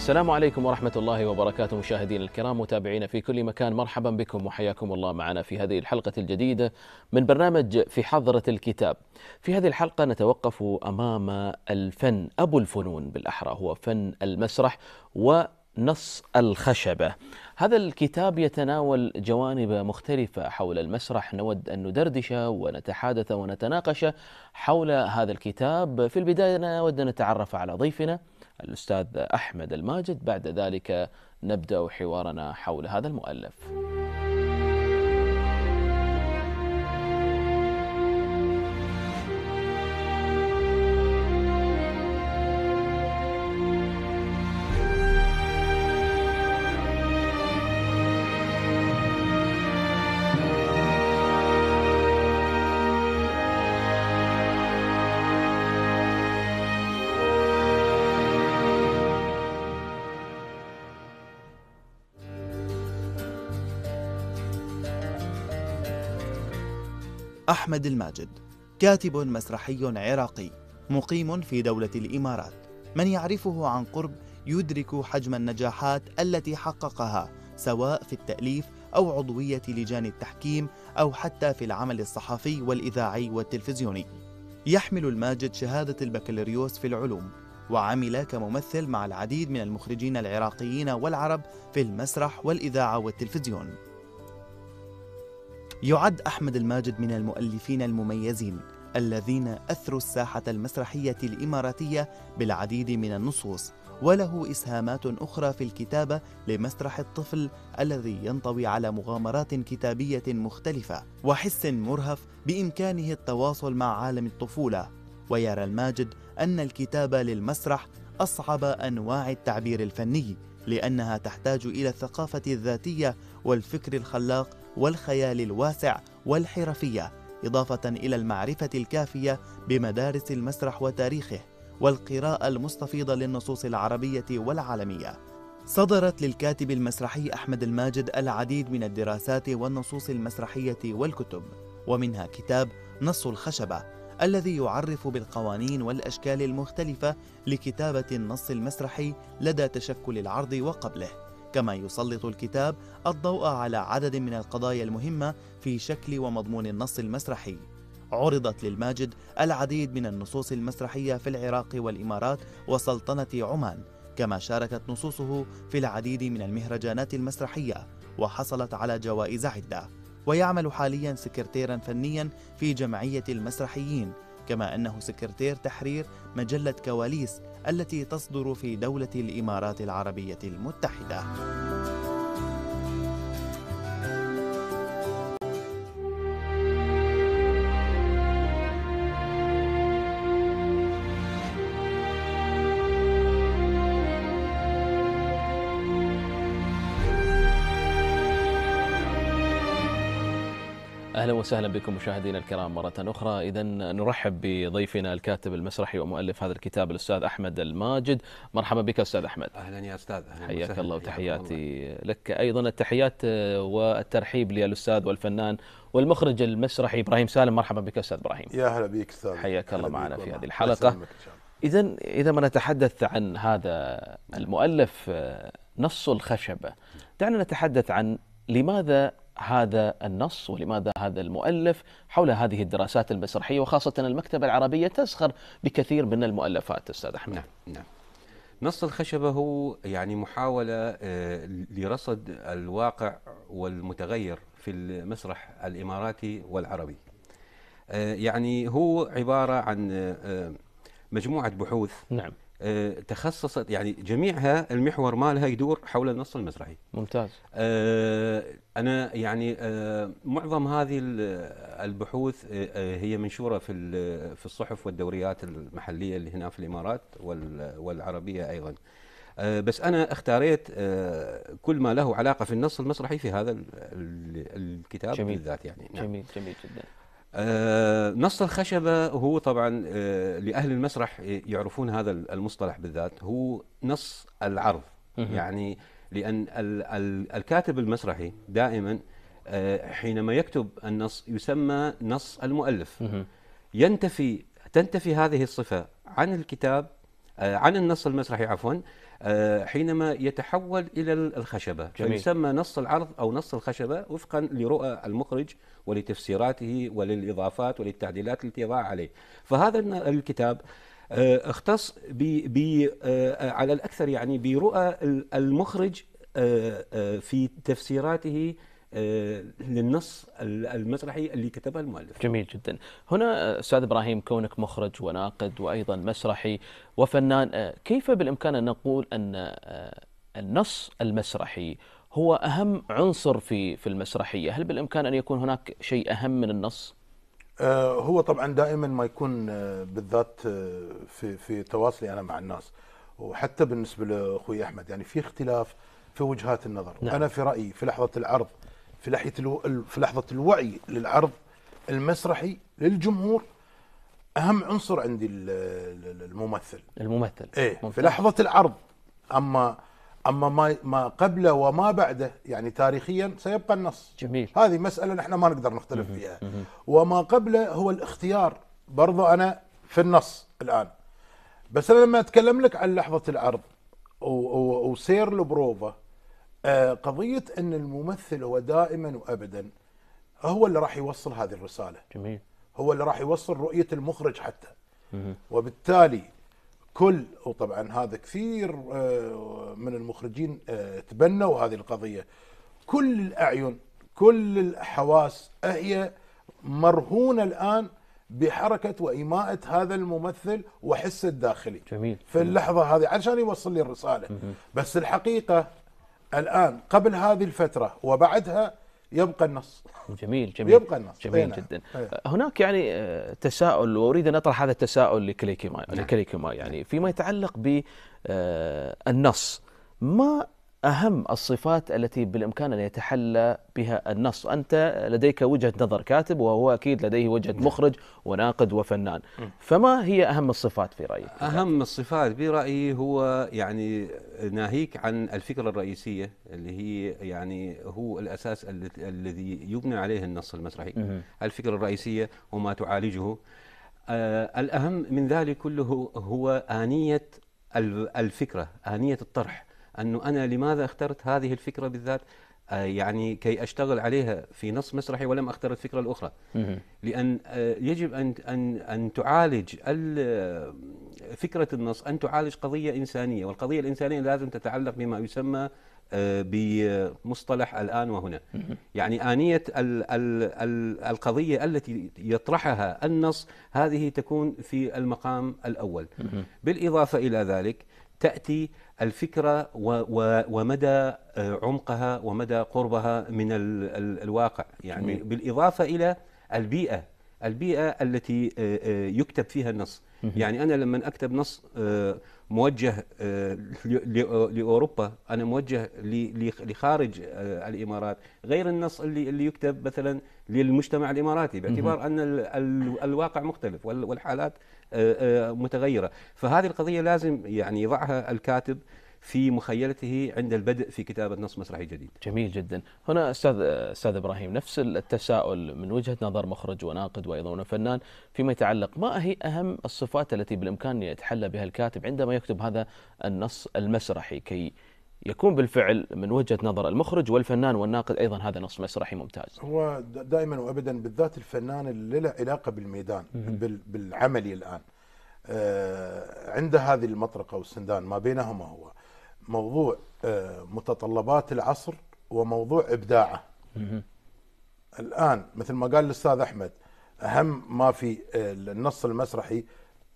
السلام عليكم ورحمة الله وبركاته مشاهدينا الكرام متابعينا في كل مكان مرحبا بكم وحياكم الله معنا في هذه الحلقة الجديدة من برنامج في حضرة الكتاب. في هذه الحلقة نتوقف أمام الفن أبو الفنون بالأحرى هو فن المسرح و نص الخشبة هذا الكتاب يتناول جوانب مختلفة حول المسرح نود أن ندردش ونتحادث ونتناقش حول هذا الكتاب في البداية نود أن نتعرف على ضيفنا الأستاذ أحمد الماجد بعد ذلك نبدأ حوارنا حول هذا المؤلف أحمد الماجد كاتب مسرحي عراقي مقيم في دولة الإمارات من يعرفه عن قرب يدرك حجم النجاحات التي حققها سواء في التأليف أو عضوية لجان التحكيم أو حتى في العمل الصحفي والإذاعي والتلفزيوني يحمل الماجد شهادة البكالوريوس في العلوم وعمل كممثل مع العديد من المخرجين العراقيين والعرب في المسرح والإذاعة والتلفزيون يعد أحمد الماجد من المؤلفين المميزين الذين أثروا الساحة المسرحية الإماراتية بالعديد من النصوص وله إسهامات أخرى في الكتابة لمسرح الطفل الذي ينطوي على مغامرات كتابية مختلفة وحس مرهف بإمكانه التواصل مع عالم الطفولة ويرى الماجد أن الكتابة للمسرح أصعب أنواع التعبير الفني لأنها تحتاج إلى الثقافة الذاتية والفكر الخلاق والخيال الواسع والحرفية إضافة إلى المعرفة الكافية بمدارس المسرح وتاريخه والقراءة المستفيضة للنصوص العربية والعالمية صدرت للكاتب المسرحي أحمد الماجد العديد من الدراسات والنصوص المسرحية والكتب ومنها كتاب نص الخشبة الذي يعرف بالقوانين والأشكال المختلفة لكتابة النص المسرحي لدى تشكل العرض وقبله كما يسلط الكتاب الضوء على عدد من القضايا المهمة في شكل ومضمون النص المسرحي عرضت للماجد العديد من النصوص المسرحية في العراق والإمارات وسلطنة عمان كما شاركت نصوصه في العديد من المهرجانات المسرحية وحصلت على جوائز عدة ويعمل حاليا سكرتيرا فنيا في جمعية المسرحيين كما أنه سكرتير تحرير مجلة كواليس التي تصدر في دولة الإمارات العربية المتحدة. اهلا وسهلا بكم مشاهدينا الكرام مره اخرى اذا نرحب بضيفنا الكاتب المسرحي ومؤلف هذا الكتاب الاستاذ احمد الماجد مرحبا بك استاذ احمد اهلا يا استاذ أهلاً حياك الله وتحياتي لك ايضا التحيات والترحيب للاستاذ والفنان والمخرج المسرحي ابراهيم سالم مرحبا بك استاذ ابراهيم يا هلا بك استاذ حياك الله معنا في هذه الحلقه اذا اذا ما نتحدث عن هذا المؤلف نص الخشبه دعنا نتحدث عن لماذا هذا النص ولماذا هذا المؤلف حول هذه الدراسات المسرحية وخاصة المكتبة العربية تزخر بكثير من المؤلفات أستاذ أحمد نعم نعم نص الخشبة هو يعني محاولة آه، لرصد الواقع والمتغير في المسرح الإماراتي والعربي آه، يعني هو عبارة عن آه، مجموعة بحوث نعم آه، تخصصت يعني جميعها المحور مالها يدور حول النص المزرعي. ممتاز. آه، انا يعني آه، معظم هذه البحوث هي منشوره في في الصحف والدوريات المحليه اللي هنا في الامارات والعربيه ايضا. بس انا اختاريت كل ما له علاقه في النص المسرحي في هذا الكتاب جميل بالذات يعني. نعم. جميل جميل جدا. آه، نص الخشبة هو طبعا آه، لأهل المسرح يعرفون هذا المصطلح بالذات هو نص العرض يعني لأن الكاتب المسرحي دائما آه، حينما يكتب النص يسمى نص المؤلف ينتفي تنتفي هذه الصفة عن الكتاب عن النص المسرحي عفوا آه، حينما يتحول إلى الخشبة جميل. يسمى نص العرض أو نص الخشبة وفقا لرؤى المخرج ولتفسيراته وللإضافات وللتعديلات التي يضع عليه فهذا الكتاب آه، اختص بي ب آه، على الأكثر يعني برؤى المخرج في تفسيراته آه، للنص المسرحي اللي كتبه المؤلف جميل جدا هنا آه، أستاذ إبراهيم كونك مخرج وناقد وأيضا مسرحي وفنان آه، كيف بالإمكان أن نقول أن النص المسرحي هو أهم عنصر في في المسرحية هل بالإمكان أن يكون هناك شيء أهم من النص؟ هو طبعا دائما ما يكون بالذات في في تواصلي انا مع الناس وحتى بالنسبه لاخوي احمد يعني في اختلاف في وجهات النظر نعم. انا في رايي في لحظه العرض في لحية الو... في لحظة الوعي للعرض المسرحي للجمهور أهم عنصر عندي الممثل الممثل إيه ممثل. في لحظة العرض أما أما ما ما قبله وما بعده يعني تاريخيا سيبقى النص جميل هذه مسألة نحن ما نقدر نختلف فيها وما قبله هو الاختيار برضه أنا في النص الآن بس أنا لما أتكلم لك عن لحظة العرض وسير البروفا آه، قضية أن الممثل هو دائما وأبدا هو اللي راح يوصل هذه الرسالة جميل هو اللي راح يوصل رؤية المخرج حتى وبالتالي كل وطبعا هذا كثير آه، من المخرجين آه، تبنوا هذه القضية كل الأعين كل الحواس هي مرهونة الآن بحركة وإيماءة هذا الممثل وحسه الداخلي جميل في اللحظة هذه عشان يوصل لي الرسالة بس الحقيقة الآن قبل هذه الفترة وبعدها يبقى النص جميل جميل يبقى النص جميل دينا. نعم. جدا هي. نعم. هناك يعني آه، تساؤل واريد ان اطرح هذا التساؤل لكليكي ماي نعم. يعني فيما يتعلق بالنص آه، ما أهم الصفات التي بالإمكان أن يتحلى بها النص أنت لديك وجهة نظر كاتب وهو أكيد لديه وجهة نعم. مخرج وناقد وفنان فما هي أهم الصفات في رأيك؟ أهم الصفات برأيي هو يعني ناهيك عن الفكرة الرئيسية اللي هي يعني هو الأساس الذي يبنى عليه النص المسرحي الفكرة الرئيسية وما تعالجه آه، الأهم من ذلك كله هو آنية الفكرة آنية الطرح أنه أنا لماذا اخترت هذه الفكرة بالذات آه، يعني كي اشتغل عليها في نص مسرحي ولم اختر الفكره الاخرى لان آه، يجب ان ان ان تعالج آه، فكره النص ان تعالج قضيه انسانيه والقضيه الانسانيه لازم تتعلق بما يسمى بمصطلح الان وهنا يعني انيه الـ ال ال القضيه التي يطرحها النص هذه تكون في المقام الاول بالاضافه الى ذلك تاتي الفكره ومدى آه، عمقها ومدى قربها من الواقع يعني بالاضافه الى البيئه البيئه التي آه، آه، يكتب فيها النص يعني انا لما اكتب نص موجه لاوروبا انا موجه لخارج الامارات غير النص اللي اللي يكتب مثلا للمجتمع الاماراتي باعتبار ان الواقع مختلف والحالات آه، آه، متغيره فهذه القضيه لازم يعني يضعها الكاتب في مخيلته عند البدء في كتابة نص مسرحي جديد جميل جدا هنا أستاذ, أستاذ إبراهيم نفس التساؤل من وجهة نظر مخرج وناقد وأيضا فنان فيما يتعلق ما هي أهم الصفات التي بالإمكان يتحلى بها الكاتب عندما يكتب هذا النص المسرحي كي يكون بالفعل من وجهه نظر المخرج والفنان والناقد ايضا هذا نص مسرحي ممتاز. هو دائما وابدا بالذات الفنان اللي له علاقه بالميدان بالعملي الان. آه، عند هذه المطرقه والسندان ما بينهما هو موضوع آه، متطلبات العصر وموضوع ابداعه. الان مثل ما قال الاستاذ احمد اهم ما في آه، النص المسرحي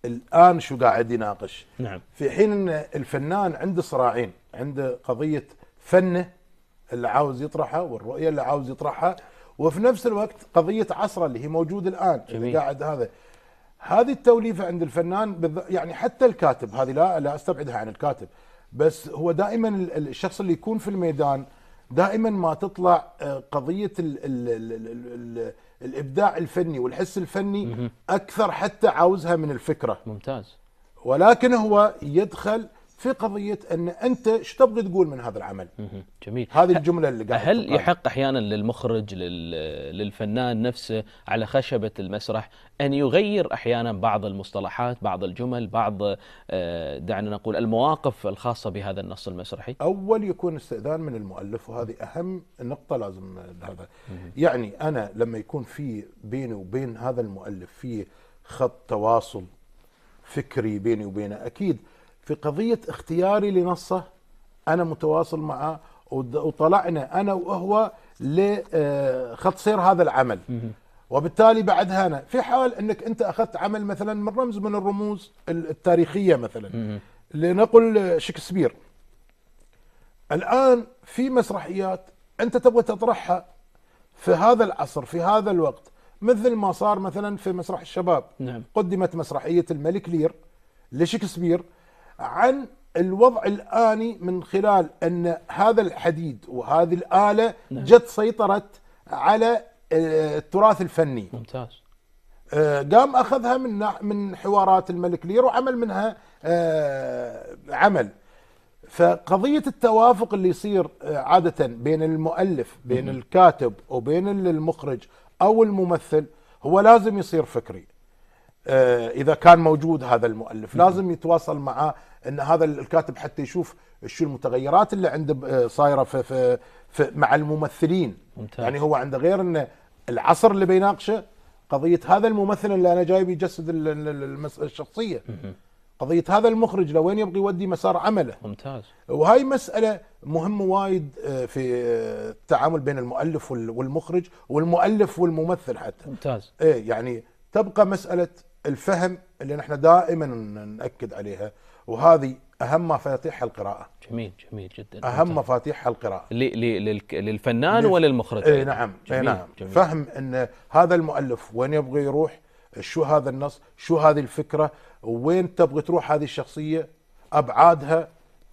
الان شو قاعد يناقش؟ نعم. في حين ان الفنان عنده صراعين. عنده قضيه فنه اللي عاوز يطرحها والرؤيه اللي عاوز يطرحها وفي نفس الوقت قضيه عصره اللي هي موجود الان جميل. اللي قاعد هذا هذه التوليفه عند الفنان يعني حتى الكاتب هذه لا لا استبعدها عن الكاتب بس هو دائما الشخص اللي يكون في الميدان دائما ما تطلع آه، قضيه ال ال ال ال ال الابداع الفني والحس الفني اكثر حتى عاوزها من الفكره ممتاز ولكن هو يدخل في قضيه ان انت ايش تبغي تقول من هذا العمل؟ جميل هذه الجمله اللي قاعد هل يحق احيانا للمخرج للفنان نفسه على خشبه المسرح ان يغير احيانا بعض المصطلحات، بعض الجمل، بعض آه، دعنا نقول المواقف الخاصه بهذا النص المسرحي؟ اول يكون استئذان من المؤلف وهذه اهم نقطه لازم هذا يعني انا لما يكون في بيني وبين هذا المؤلف في خط تواصل فكري بيني وبينه اكيد في قضية اختياري لنصه أنا متواصل معه وطلعنا أنا وهو لخط آه، سير هذا العمل وبالتالي بعد هنا في حال أنك أنت أخذت عمل مثلا من رمز من الرموز التاريخية مثلا لنقل شكسبير الآن في مسرحيات أنت تبغى تطرحها في هذا العصر في هذا الوقت مثل ما صار مثلا في مسرح الشباب نعم. قدمت مسرحية الملك لير لشكسبير عن الوضع الآني من خلال أن هذا الحديد وهذه الآلة نعم. جت سيطرت على آه، التراث الفني ممتاز آه، قام أخذها من من حوارات الملك لير وعمل منها آه، عمل فقضية التوافق اللي يصير عادة بين المؤلف بين الكاتب وبين المخرج أو الممثل هو لازم يصير فكري آه، اذا كان موجود هذا المؤلف نعم. لازم يتواصل مع ان هذا الكاتب حتى يشوف شو المتغيرات اللي عنده آه، صايره في, في, في مع الممثلين ممتاز. يعني هو عنده غير ان العصر اللي بيناقشه قضيه هذا الممثل اللي انا جايب يجسد الشخصيه قضيه هذا المخرج لوين يبغى يودي مسار عمله ممتاز وهي مساله مهمه وايد آه، في التعامل بين المؤلف والمخرج والمؤلف والممثل حتى ممتاز ايه يعني تبقى مساله الفهم اللي نحن دائما ناكد عليها وهذه اهم مفاتيحها القراءه جميل جميل جدا اهم مفاتيحها القراءه للفنان وللمخرج اي نعم إيه، جميل اي نعم جميل فهم ان هذا المؤلف وين يبغى يروح شو هذا النص شو هذه الفكره وين تبغى تروح هذه الشخصيه ابعادها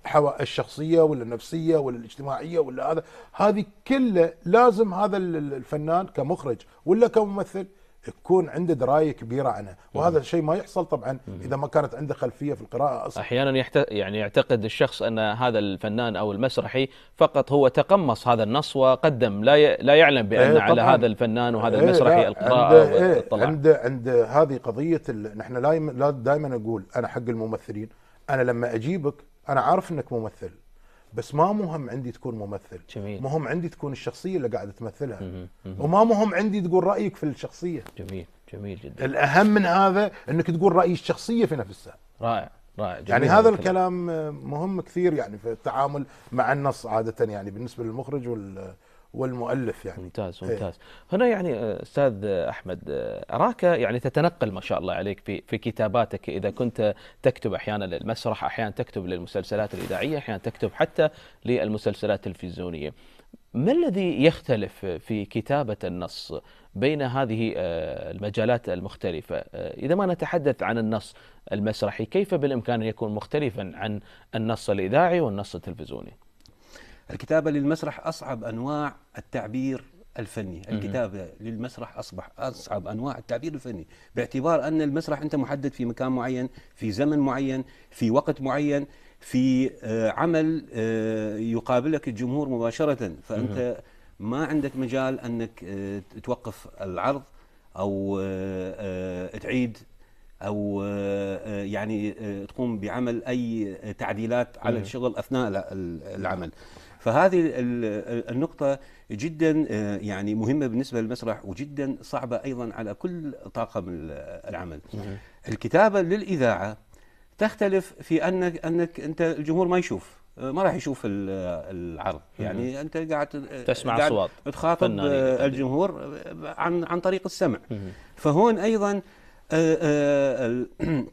حواء الشخصيه ولا النفسيه ولا الاجتماعيه ولا هذا هذه كلها لازم هذا الفنان كمخرج ولا كممثل تكون عنده درايه كبيره عنها وهذا الشيء ما يحصل طبعا اذا ما كانت عنده خلفيه في القراءه اصلا احيانا يحت... يعني يعتقد الشخص ان هذا الفنان او المسرحي فقط هو تقمص هذا النص وقدم لا ي... لا يعلم بان ايه على هذا الفنان وهذا ايه المسرحي إيه، القراءه عنده ايه عنده عنده هذه قضيه ال... نحن لا دائما اقول انا حق الممثلين انا لما اجيبك انا عارف انك ممثل بس ما مهم عندي تكون ممثل جميل. مهم عندي تكون الشخصيه اللي قاعد تمثلها مم. مم. وما مهم عندي تقول رايك في الشخصيه جميل جميل جدا الاهم من هذا انك تقول راي الشخصيه في نفسها رائع رائع جميل يعني هذا الكلام مهم كثير يعني في التعامل مع النص عاده يعني بالنسبه للمخرج وال والمؤلف يعني ممتاز إيه. ممتاز إيه. هنا يعني آه، استاذ آه، احمد آه، اراك يعني تتنقل ما شاء الله عليك في في كتاباتك اذا كنت تكتب احيانا للمسرح احيانا تكتب للمسلسلات الاذاعيه احيانا تكتب حتى للمسلسلات التلفزيونيه ما الذي يختلف في كتابه النص بين هذه المجالات المختلفة إذا ما نتحدث عن النص المسرحي كيف بالإمكان أن يكون مختلفا عن النص الإذاعي والنص التلفزيوني الكتابة للمسرح أصعب أنواع التعبير الفني الكتابة للمسرح أصبح أصعب أنواع التعبير الفني باعتبار أن المسرح أنت محدد في مكان معين في زمن معين في وقت معين في آه، عمل آه، يقابلك الجمهور مباشرة فأنت ما عندك مجال أنك آه، توقف العرض أو تعيد او يعني تقوم بعمل اي تعديلات على الشغل اثناء العمل فهذه النقطة جدا آه، يعني مهمة بالنسبة للمسرح وجدا صعبة أيضا على كل طاقم العمل نعم. الكتابة للإذاعة تختلف في أنك, أنك أنت الجمهور ما يشوف آه، ما راح يشوف العرض نعم. يعني انت قاعد آه، تسمع اصوات تخاطب الجمهور عن عن طريق السمع فهون ايضا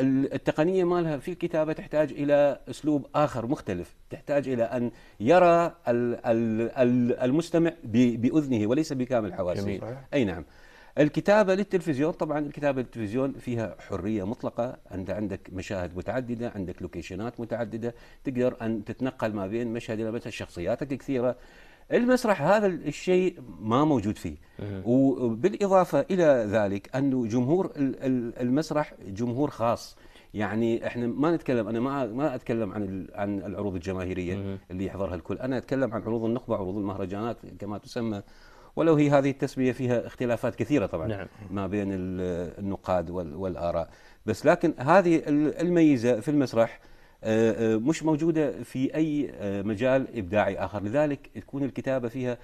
التقنيه مالها في الكتابه تحتاج الى اسلوب اخر مختلف، تحتاج الى ان يرى المستمع باذنه وليس بكامل حواسه. اي نعم. الكتابه للتلفزيون طبعا الكتابه للتلفزيون فيها حريه مطلقه، انت عندك مشاهد متعدده، عندك لوكيشنات متعدده، تقدر ان تتنقل ما بين مشهد الى مشهد، شخصياتك كثيره، المسرح هذا الشيء ما موجود فيه وبالإضافة إلى ذلك أنه جمهور المسرح جمهور خاص يعني احنا ما نتكلم انا ما ما اتكلم عن عن العروض الجماهيريه اللي يحضرها الكل، انا اتكلم عن عروض النخبه، عروض المهرجانات كما تسمى ولو هي هذه التسميه فيها اختلافات كثيره طبعا نعم. ما بين النقاد والاراء، بس لكن هذه الميزه في المسرح آه، آه، مش موجودة في أي آه، مجال إبداعي آخر لذلك تكون الكتابة فيها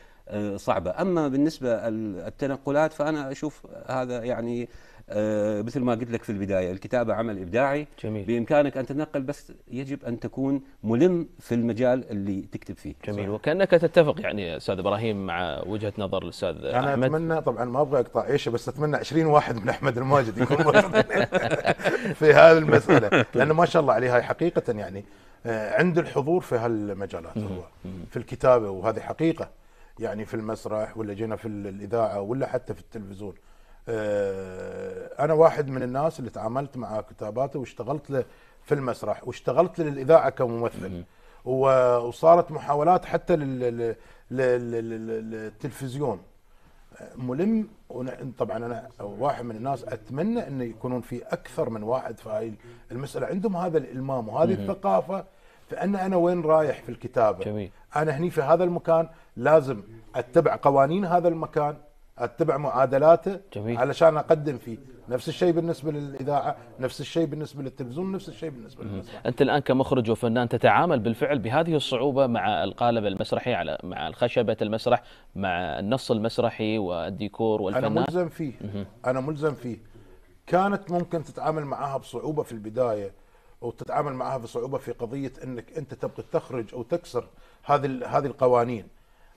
صعبة أما بالنسبة التنقلات فأنا أشوف هذا يعني آه، مثل ما قلت لك في البدايه الكتابه عمل ابداعي جميل. بامكانك ان تتنقل بس يجب ان تكون ملم في المجال اللي تكتب فيه جميل صح. وكانك تتفق يعني استاذ ابراهيم مع وجهه نظر الاستاذ انا أحمد. اتمنى طبعا ما ابغى اقطع إيش بس اتمنى 20 واحد من احمد الماجد يكون في هذه المساله طيب. لانه ما شاء الله عليه هاي حقيقه يعني آه، عنده الحضور في هالمجالات هو في الكتابه وهذه حقيقه يعني في المسرح ولا جينا في الاذاعه ولا حتى في التلفزيون آه، انا واحد من الناس اللي تعاملت مع كتاباته واشتغلت له في المسرح واشتغلت للاذاعه كممثل وصارت محاولات حتى للتلفزيون ملم طبعا انا واحد من الناس اتمنى انه يكونون في اكثر من واحد في هاي المساله عندهم هذا الالمام وهذه الثقافه فان انا وين رايح في الكتابه جميل. انا هني في هذا المكان لازم اتبع قوانين هذا المكان اتبع معادلاته جميل. علشان اقدم فيه نفس الشيء بالنسبه للاذاعه نفس الشيء بالنسبه للتلفزيون نفس الشيء بالنسبه للمسرح انت الان كمخرج وفنان تتعامل بالفعل بهذه الصعوبه مع القالب المسرحي على مع الخشبه المسرح مع النص المسرحي والديكور والفنان انا ملزم فيه مه. انا ملزم فيه كانت ممكن تتعامل معها بصعوبه في البدايه وتتعامل معها بصعوبه في قضيه انك انت تبغى تخرج او تكسر هذه هذه القوانين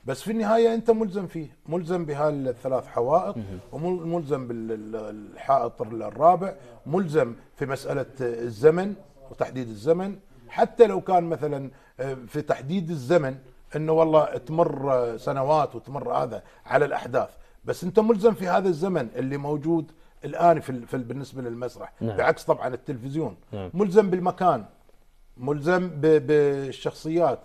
بس في النهايه انت ملزم فيه ملزم بهالثلاث حوائط وملزم بالحائط الرابع ملزم في مساله الزمن وتحديد الزمن حتى لو كان مثلا آه، في تحديد الزمن انه والله تمر سنوات وتمر هذا على الاحداث بس انت ملزم في هذا الزمن اللي موجود الان في, في بالنسبه للمسرح نعم. بعكس طبعا التلفزيون نعم. ملزم بالمكان ملزم بالشخصيات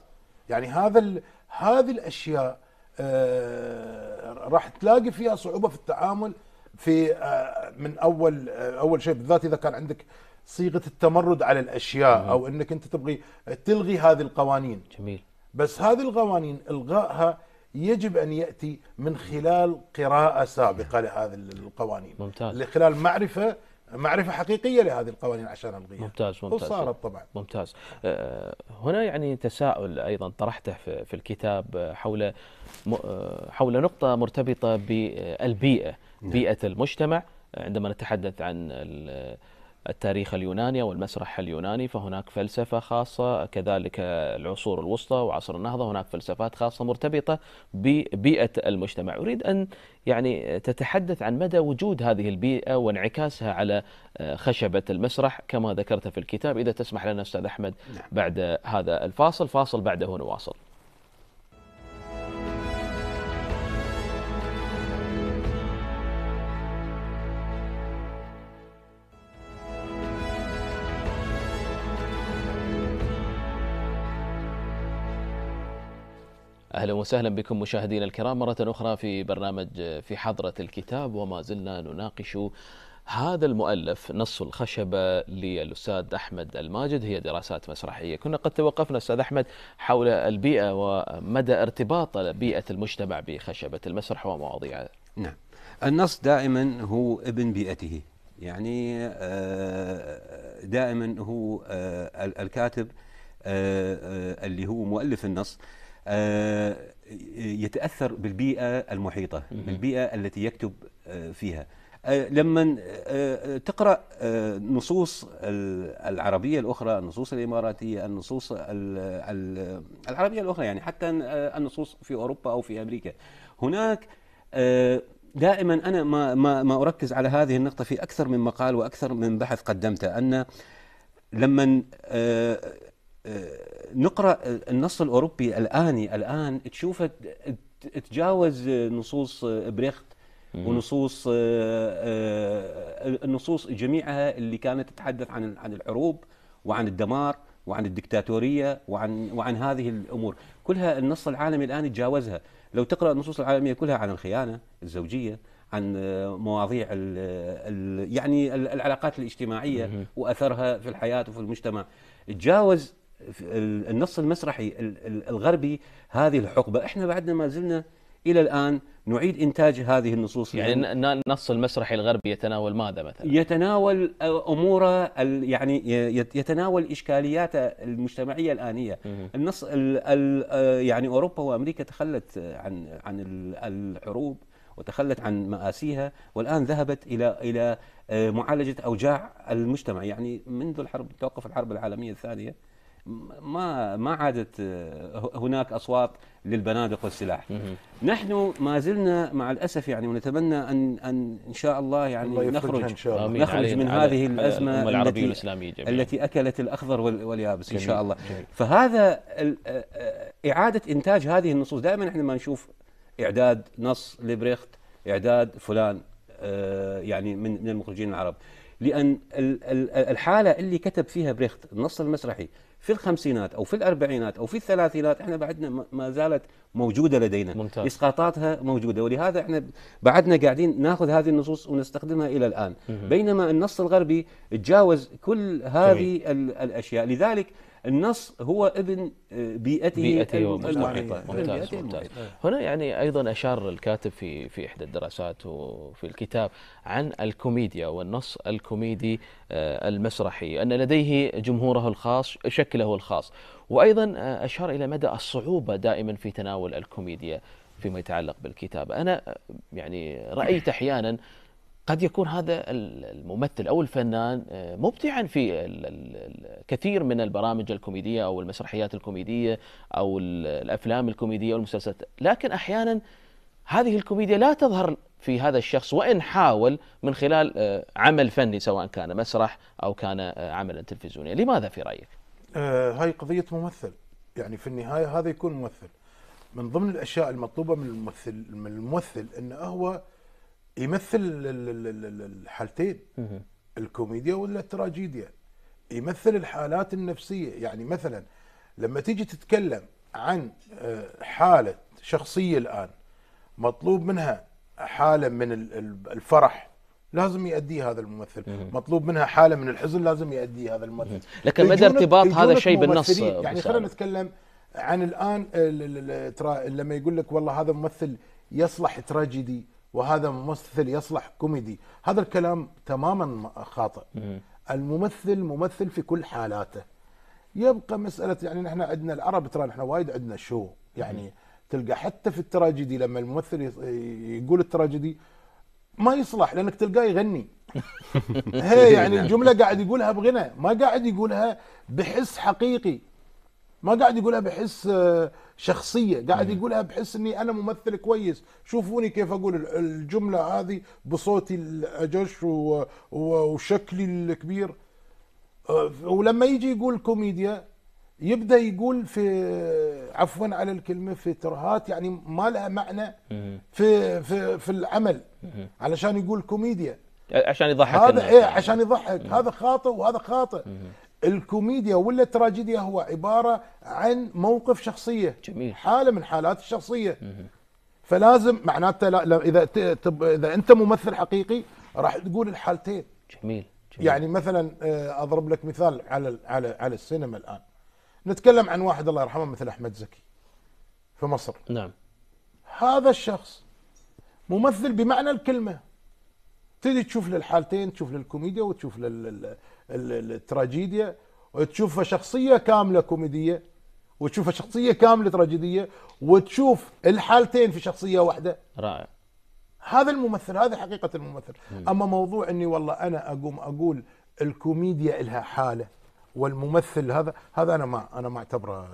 يعني هذا هذه الاشياء آه، راح تلاقي فيها صعوبه في التعامل في آه، من اول آه، اول شيء بالذات اذا كان عندك صيغه التمرد على الاشياء او انك انت تبغي تلغي هذه القوانين جميل بس هذه القوانين الغائها يجب ان ياتي من خلال قراءه سابقه لهذه القوانين ممتاز خلال معرفه معرفه حقيقيه لهذه القوانين عشان الغيها ممتاز ممتاز وصارت طبعا ممتاز آه، هنا يعني تساؤل ايضا طرحته في الكتاب آه، حول آه، حول نقطه مرتبطه بالبيئه نعم. بيئه المجتمع عندما نتحدث عن التاريخ اليوناني او المسرح اليوناني فهناك فلسفة خاصة كذلك العصور الوسطى وعصر النهضة هناك فلسفات خاصة مرتبطة ببيئة المجتمع أريد أن يعني تتحدث عن مدى وجود هذه البيئة وانعكاسها على آه، خشبة المسرح كما ذكرت في الكتاب إذا تسمح لنا أستاذ أحمد نعم. بعد هذا الفاصل فاصل بعده نواصل اهلا وسهلا بكم مشاهدينا الكرام مره اخرى في برنامج في حضره الكتاب وما زلنا نناقش هذا المؤلف نص الخشبة للأستاذ أحمد الماجد هي دراسات مسرحية كنا قد توقفنا أستاذ أحمد حول البيئة ومدى ارتباط بيئة المجتمع بخشبة المسرح ومواضيعه نعم النص دائما هو ابن بيئته يعني آه، دائما هو آه، الكاتب آه، اللي هو مؤلف النص آه، يتاثر بالبيئه المحيطه بالبيئه التي يكتب آه، فيها آه، لما تقرا نصوص العربيه الاخرى النصوص الاماراتيه النصوص العربيه الاخرى يعني حتى النصوص في اوروبا او في امريكا هناك دائما انا ما ما ما اركز على هذه النقطه في اكثر من مقال واكثر من بحث قدمته ان لما آه، نقرا النص الاوروبي الاني الان تشوفه تجاوز نصوص بريخت ونصوص النصوص آه، آه، جميعها اللي كانت تتحدث عن عن الحروب وعن الدمار وعن الدكتاتوريه وعن وعن هذه الامور كلها النص العالمي الان تجاوزها لو تقرا النصوص العالميه كلها عن الخيانه الزوجيه عن مواضيع الـ الـ يعني العلاقات الاجتماعيه واثرها في الحياه وفي المجتمع تجاوز النص المسرحي الغربي هذه الحقبة إحنا بعدنا ما زلنا إلى الآن نعيد إنتاج هذه النصوص يعني النص المسرحي الغربي يتناول ماذا مثلا؟ يتناول أموره يعني يتناول إشكاليات المجتمعية الآنية النص الـ الـ آه، يعني أوروبا وأمريكا تخلت عن عن الحروب وتخلت عن مآسيها والآن ذهبت إلى إلى آه، معالجة أوجاع المجتمع يعني منذ الحرب توقف الحرب العالمية الثانية ما ما عادت آه، هناك اصوات للبنادق والسلاح. نحن ما زلنا مع الاسف يعني ونتمنى ان ان ان شاء الله يعني الله نخرج إن شاء الله. نخرج من هذه الازمه العربيه والاسلاميه التي اكلت الاخضر واليابس جميل. ان شاء الله. جميل. فهذا آه، آه، اعاده انتاج هذه النصوص دائما احنا ما نشوف اعداد نص لبريخت اعداد فلان يعني من من المخرجين العرب لان الحاله اللي كتب فيها بريخت النص المسرحي في الخمسينات أو في الأربعينات أو في الثلاثينات إحنا بعدنا ما زالت موجودة لدينا ممتاز. إسقاطاتها موجودة ولهذا إحنا بعدنا قاعدين ناخذ هذه النصوص ونستخدمها إلى الآن مم. بينما النص الغربي تجاوز كل هذه جميل. الأشياء لذلك النص هو ابن آه، بيئته, بيئته المحيطة ممتاز ممتاز هنا يعني أيضا أشار الكاتب في في إحدى الدراسات وفي الكتاب عن الكوميديا والنص الكوميدي آه، المسرحي أن لديه جمهوره الخاص شكله الخاص وأيضا آه، أشار إلى مدى الصعوبة دائما في تناول الكوميديا فيما يتعلق بالكتاب أنا يعني رأيت أحيانا قد يكون هذا الممثل او الفنان آه، مبدعا في الكثير من البرامج الكوميديه او المسرحيات الكوميديه او الافلام الكوميديه والمسلسلات، لكن احيانا هذه الكوميديا لا تظهر في هذا الشخص وان حاول من خلال آه، عمل فني سواء كان مسرح او كان آه، عملا تلفزيونيا، لماذا في رايك؟ هاي قضيه ممثل، يعني في النهايه هذا يكون ممثل. من ضمن الاشياء المطلوبه من الممثل من الممثل انه هو يمثل الحالتين الكوميديا ولا التراجيديا يمثل الحالات النفسيه يعني مثلا لما تيجي تتكلم عن آه، حاله شخصيه الان مطلوب منها حاله من الفرح لازم يؤدي هذا الممثل مطلوب منها حاله من الحزن لازم يؤدي هذا الممثل لكن مدى ارتباط هذا الشيء بالنص يعني خلينا نتكلم عن الان لما يقول لك والله هذا ممثل يصلح تراجيدي وهذا ممثل يصلح كوميدي هذا الكلام تماما خاطئ الممثل ممثل في كل حالاته يبقى مسألة يعني نحن عندنا العرب ترى نحن وايد عندنا شو يعني تلقى حتى في التراجيدي لما الممثل يقول التراجيدي ما يصلح لانك تلقاه يغني هي يعني نعم. الجمله قاعد يقولها بغنى ما قاعد يقولها بحس حقيقي ما قاعد يقولها بحس آه، شخصيه قاعد يقولها بحس اني انا ممثل كويس شوفوني كيف اقول الجمله هذه بصوتي الاجش وشكلي الكبير آه، ولما يجي يقول كوميديا يبدا يقول في عفوا على الكلمه في ترهات يعني ما لها معنى في في في العمل علشان يقول كوميديا عشان يضحك هذا ايه يعني. عشان يضحك هذا خاطئ وهذا خاطئ الكوميديا ولا التراجيديا هو عبارة عن موقف شخصية جميل. حالة من حالات الشخصية فلازم معناته لا إذا إذا أنت ممثل حقيقي راح تقول الحالتين جميل. جميل يعني مثلا آه، أضرب لك مثال على على على السينما الآن نتكلم عن واحد الله يرحمه مثل أحمد زكي في مصر نعم هذا الشخص ممثل بمعنى الكلمة تجي تشوف للحالتين تشوف للكوميديا وتشوف لل التراجيديا وتشوفها شخصيه كامله كوميديه وتشوفها شخصيه كامله تراجيديه وتشوف الحالتين في شخصيه واحده رائع هذا الممثل هذا حقيقه الممثل مم. اما موضوع اني والله انا اقوم اقول الكوميديا لها حاله والممثل هذا هذا انا ما انا ما اعتبره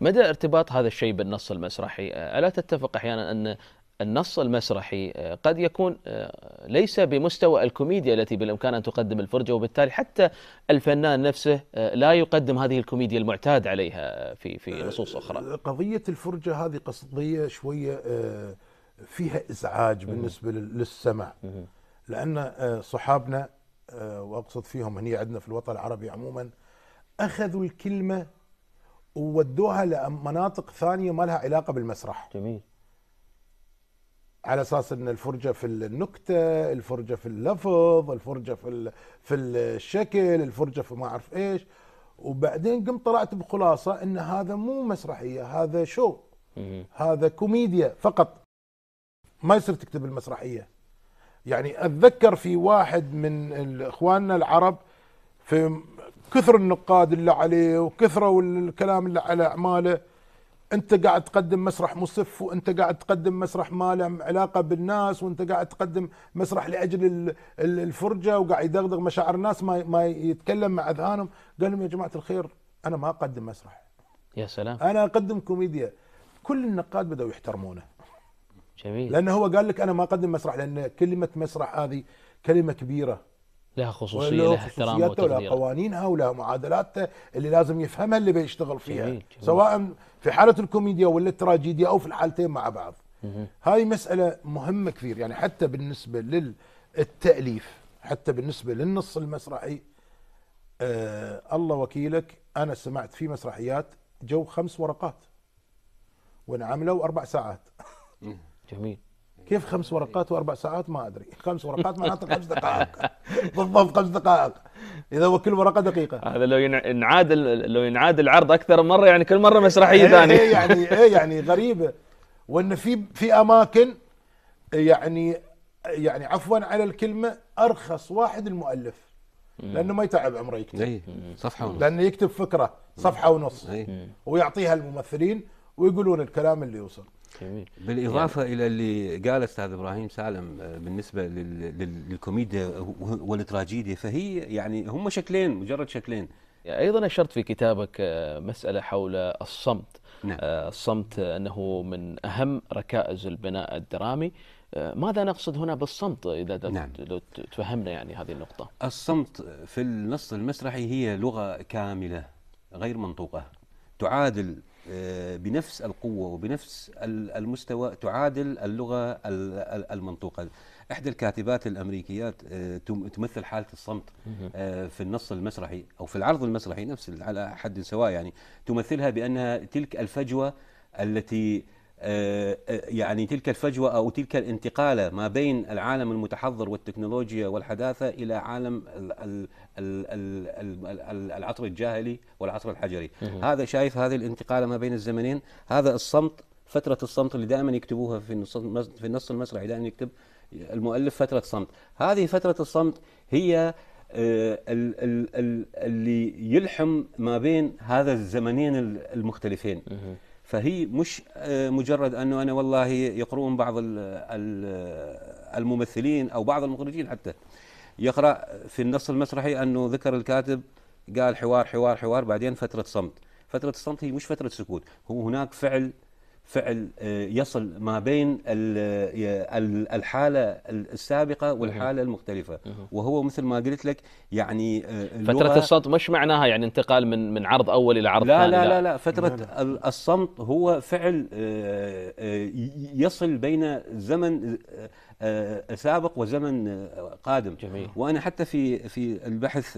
مدى ارتباط هذا الشيء بالنص المسرحي الا تتفق احيانا ان النص المسرحي آه، قد يكون آه، ليس بمستوى الكوميديا التي بالامكان ان تقدم الفرجه وبالتالي حتى الفنان نفسه آه، لا يقدم هذه الكوميديا المعتاد عليها في في نصوص اخرى. قضيه الفرجه هذه قصديه شويه فيها ازعاج بالنسبه للسمع لان صحابنا واقصد فيهم هني عندنا في الوطن العربي عموما اخذوا الكلمه وودوها لمناطق ثانيه ما لها علاقه بالمسرح. جميل. على اساس ان الفرجه في النكته، الفرجه في اللفظ، الفرجه في في الشكل، الفرجه في ما اعرف ايش، وبعدين قمت طلعت بخلاصه ان هذا مو مسرحيه، هذا شو. هذا كوميديا فقط. ما يصير تكتب المسرحيه. يعني اتذكر في واحد من اخواننا العرب في كثر النقاد اللي عليه وكثروا الكلام اللي على اعماله انت قاعد تقدم مسرح مصف وانت قاعد تقدم مسرح ما له علاقه بالناس وانت قاعد تقدم مسرح لاجل الفرجه وقاعد يدغدغ مشاعر الناس ما ما يتكلم مع اذهانهم قال لهم يا جماعه الخير انا ما اقدم مسرح يا سلام انا اقدم كوميديا كل النقاد بداوا يحترمونه جميل لانه هو قال لك انا ما اقدم مسرح لان كلمه مسرح هذه كلمه كبيره لها خصوصيه لها احترام ولها قوانينها ولها معادلاتها اللي لازم يفهمها اللي بيشتغل فيها جميل جميل. سواء في حالة الكوميديا ولا التراجيديا أو في الحالتين مع بعض هاي مسألة مهمة كثير يعني حتى بالنسبة للتأليف حتى بالنسبة للنص المسرحي آه الله وكيلك أنا سمعت في مسرحيات جو خمس ورقات وأنا أربع ساعات جميل كيف خمس ورقات واربع ساعات ما ادري خمس ورقات معناته خمس دقائق بالضبط خمس دقائق اذا هو كل ورقه دقيقه هذا لو ينعاد لو ينعاد العرض اكثر من مره يعني كل مره مسرحيه إيه، ثانيه ايه يعني ايه يعني غريبه وان في في اماكن يعني يعني عفوا على الكلمه ارخص واحد المؤلف لانه ما يتعب عمره يكتب اي صفحه ونص لانه يكتب فكره صفحه ونص إيه. ويعطيها الممثلين ويقولون الكلام اللي يوصل جميل. بالاضافه يعني الى اللي قال استاذ ابراهيم سالم آه، بالنسبه للكوميديا آه، والتراجيديا فهي يعني هم شكلين مجرد شكلين ايضا اشرت في كتابك آه، مساله حول الصمت نعم. الصمت انه من اهم ركائز البناء الدرامي ماذا نقصد هنا بالصمت اذا نعم. لو تفهمنا يعني هذه النقطه الصمت في النص المسرحي هي لغه كامله غير منطوقه تعادل آه، بنفس القوة وبنفس المستوى تعادل اللغة المنطوقة إحدى الكاتبات الأمريكيات آه، تمثل حالة الصمت آه، في النص المسرحي أو في العرض المسرحي نفس على حد سواء يعني تمثلها بأنها تلك الفجوة التي آه، آه، يعني تلك الفجوة أو تلك الانتقالة ما بين العالم المتحضر والتكنولوجيا والحداثة إلى عالم العصر الجاهلي والعصر الحجري هذا شايف هذه الانتقالة ما بين الزمنين هذا الصمت فترة الصمت اللي دائما يكتبوها في النص في النص المسرحي دائما يكتب المؤلف فترة صمت هذه فترة الصمت هي آه، اللي يلحم ما بين هذا الزمنين المختلفين فهي مش آه، مجرد انه انا والله يقرؤون بعض الممثلين او بعض المخرجين حتى يقرا في النص المسرحي انه ذكر الكاتب قال حوار حوار حوار بعدين فتره صمت فتره الصمت هي مش فتره سكوت هو هناك فعل فعل آه، يصل ما بين آه، الحاله السابقه والحاله المختلفه وهو مثل ما قلت لك يعني آه، فتره الصمت مش معناها يعني انتقال من من عرض اول الى عرض لا ثاني لا لا لا, لا فتره لا لا. الصمت هو فعل يصل بين زمن سابق وزمن قادم جميل. وانا حتى في في البحث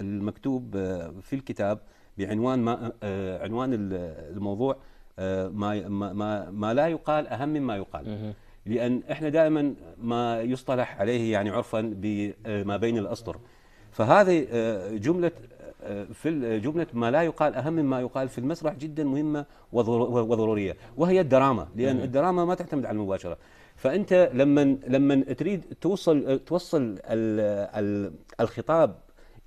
المكتوب في الكتاب بعنوان ما عنوان الموضوع ما ما ما لا يقال اهم مما يقال لان احنا دائما ما يصطلح عليه يعني عرفا بما بين الاسطر فهذه آه، جمله آه، في جملة ما لا يقال أهم مما يقال في المسرح جدا مهمة وضرورية وهي الدراما لأن الدراما ما تعتمد على المباشرة فأنت لما لما تريد توصل توصل الخطاب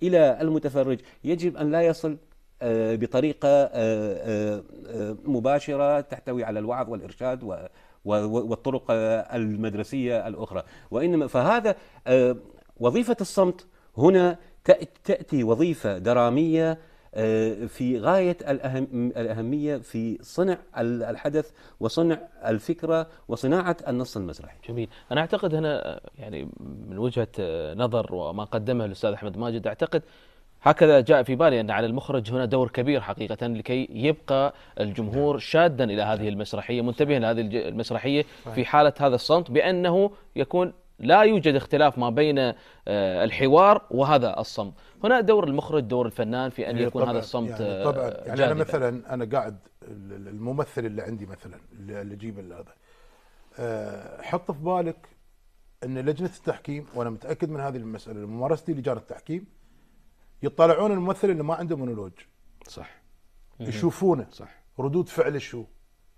إلى المتفرج يجب أن لا يصل آه، بطريقه آه، آه، مباشره تحتوي على الوعظ والارشاد والطرق المدرسيه الاخرى وانما فهذا وظيفه الصمت هنا تاتي وظيفه دراميه في غايه الاهميه في صنع الحدث وصنع الفكره وصناعه النص المسرحي. جميل، انا اعتقد هنا يعني من وجهه نظر وما قدمه الاستاذ احمد ماجد اعتقد هكذا جاء في بالي أن على المخرج هنا دور كبير حقيقة لكي يبقى الجمهور شادا إلى هذه المسرحية منتبها لهذه المسرحية في حالة هذا الصمت بأنه يكون لا يوجد اختلاف ما بين آه، الحوار وهذا الصمت هنا دور المخرج دور الفنان في أن يعني يكون هذا الصمت يعني آه، طبعا يعني أنا مثلا أنا قاعد الممثل اللي عندي مثلا اللي أجيب هذا آه، حط في بالك أن لجنة التحكيم وأنا متأكد من هذه المسألة ممارستي لجان التحكيم يطلعون الممثل اللي ما عنده مونولوج صح يشوفونه صح ردود فعله شو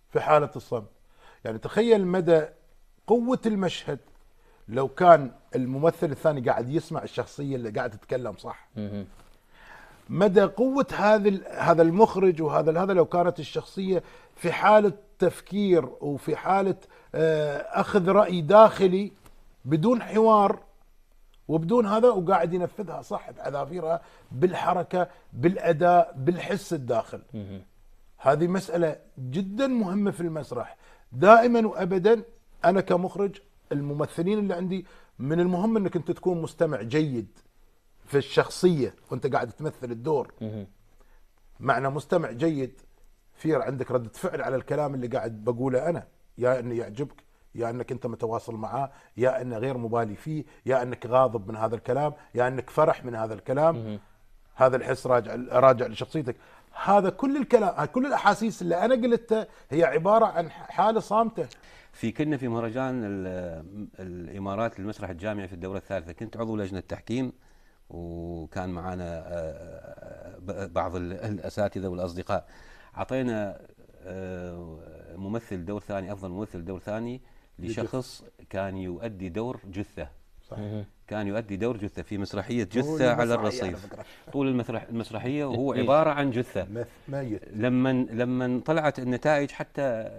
في حاله الصمت يعني تخيل مدى قوه المشهد لو كان الممثل الثاني قاعد يسمع الشخصيه اللي قاعد تتكلم صح مدى قوه هذا هذا المخرج وهذا هذا لو كانت الشخصيه في حاله تفكير وفي حاله آه، اخذ راي داخلي بدون حوار وبدون هذا وقاعد ينفذها صح بحذافيرها بالحركه بالاداء بالحس الداخل هذه مساله جدا مهمه في المسرح دائما وابدا انا كمخرج الممثلين اللي عندي من المهم انك انت تكون مستمع جيد في الشخصيه وانت قاعد تمثل الدور معنى مستمع جيد في عندك رده فعل على الكلام اللي قاعد بقوله انا يا انه يعجبك يا انك انت متواصل معاه يا انه غير مبالي فيه يا انك غاضب من هذا الكلام يا انك فرح من هذا الكلام هذا الحس راجع راجع لشخصيتك هذا كل الكلام كل الاحاسيس اللي انا قلتها هي عباره عن حاله صامته في كنا في مهرجان الامارات للمسرح الجامعي في الدوره الثالثه كنت عضو لجنه تحكيم وكان معنا آه، آه، بعض الاساتذه والاصدقاء اعطينا آه، ممثل دور ثاني افضل ممثل دور ثاني لشخص كان يؤدي دور جثة صحيح. كان يؤدي دور جثة في مسرحية جثة على الرصيف على طول المسرح المسرحية وهو إيه. عبارة عن جثة ميت لما لما طلعت النتائج حتى